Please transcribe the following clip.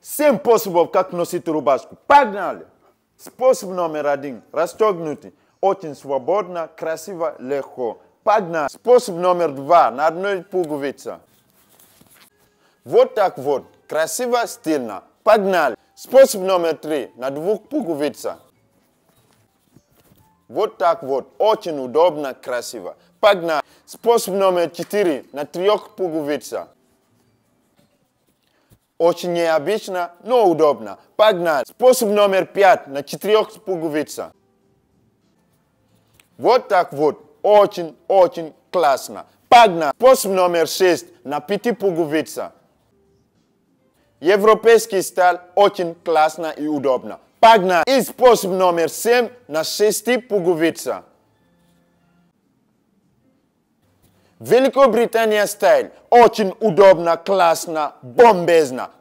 Семь способов, как носить рубашку. Погнали! Способ номер один. Расстегнуть. Очень свободно, красиво, легко. Погнали. Способ номер два. На одной пуговице. Вот так вот. Красиво, стильно. Погнали. Способ номер три. На двух пуговицах. Вот так вот. Очень удобно, красиво. Погнали. Способ номер четыре. На трех пуговицах. Очень необычно, но удобно. Погнали! Способ номер пять на четырех пуговицах. Вот так вот. Очень-очень классно. Погнали! Способ номер шесть на пяти пуговицах. Европейский стиль очень классно и удобно. Погнали! И способ номер семь на шести пуговицах. Veliko Britanija style, očin udobna, klasna, bombezna.